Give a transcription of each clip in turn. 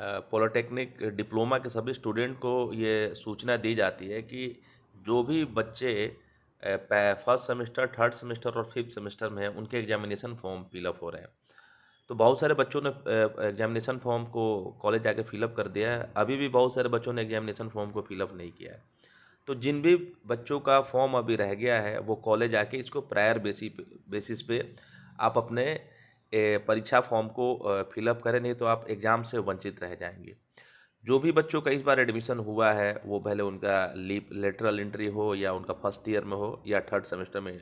polytechnic diploma के सभी student को ये सूचना दी जाती है कि जो भी बच्चे फर्स्ट सेमेस्टर थर्ड सेमेस्टर और फिफ्थ सेमेस्टर में हैं उनके एग्जामिनेशन फॉर्म फिलअप हो रहे हैं तो बहुत सारे बच्चों ने एग्जामिनेशन फॉर्म को कॉलेज जाके फिलअप कर दिया है अभी भी बहुत सारे बच्चों ने एग्जामिनेशन फॉर्म को फिलअप नहीं किया है तो जिन भी बच्चों का फॉर्म अभी रह गया है वो कॉलेज आके इसको प्रायर बेसिस बेसिस पे आप अपने परीक्षा फॉर्म को फिलअप करें नहीं तो आप एग्ज़ाम से वंचित रह जाएंगे जो भी बच्चों का इस बार एडमिशन हुआ है वो पहले उनका लीप लेटरल एंट्री हो या उनका फर्स्ट ईयर में हो या थर्ड सेमेस्टर में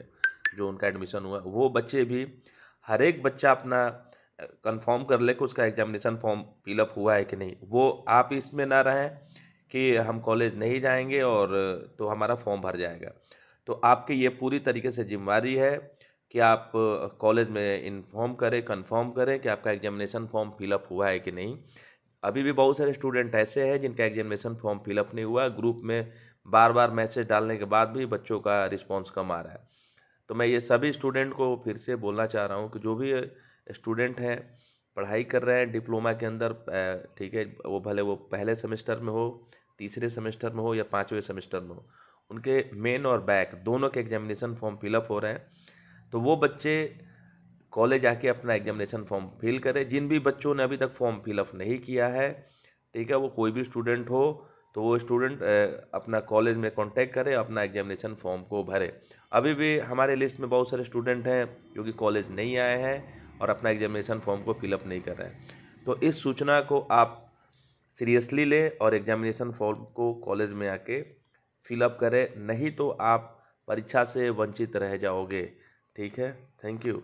जो उनका एडमिशन हुआ वो बच्चे भी हर एक बच्चा अपना कंफर्म कर ले कि उसका एग्जामिनेशन फॉर्म फिलअप हुआ है कि नहीं वो आप इसमें ना रहें कि हम कॉलेज नहीं जाएंगे और तो हमारा फॉर्म भर जाएगा तो आपकी ये पूरी तरीके से जिम्मेवारी है कि आप कॉलेज में इन्फॉर्म करें कंफर्म करें कि आपका एग्जामिनेशन फॉर्म फिलअप हुआ है कि नहीं अभी भी बहुत सारे स्टूडेंट ऐसे हैं जिनका एग्जामिनेशन फॉर्म फिलअप नहीं हुआ ग्रुप में बार बार मैसेज डालने के बाद भी बच्चों का रिस्पॉन्स कम आ रहा है तो मैं ये सभी स्टूडेंट को फिर से बोलना चाह रहा हूँ कि जो भी स्टूडेंट हैं पढ़ाई कर रहे हैं डिप्लोमा के अंदर ठीक है वो भले वो पहले सेमेस्टर में हो तीसरे सेमेस्टर में हो या पाँचवें सेमेस्टर में हो उनके मेन और बैक दोनों के एग्जामिनेशन फॉर्म फिलअप हो रहे हैं तो वो बच्चे कॉलेज आके अपना एग्जामिनेशन फॉर्म फिल करें जिन भी बच्चों ने अभी तक फॉर्म फिलअप नहीं किया है ठीक है वो कोई भी स्टूडेंट हो तो वो स्टूडेंट अपना कॉलेज में कांटेक्ट करे अपना एग्जामिनेशन फॉर्म को भरे अभी भी हमारे लिस्ट में बहुत सारे स्टूडेंट हैं जो कि कॉलेज नहीं आए हैं और अपना एग्जामिनेशन फॉर्म को फिलअप नहीं कर रहे हैं तो इस सूचना को आप सीरियसली लें और एग्जामिनेशन फॉर्म को कॉलेज में आके फिलअप करें नहीं तो आप परीक्षा से वंचित रह जाओगे ठीक है थैंक यू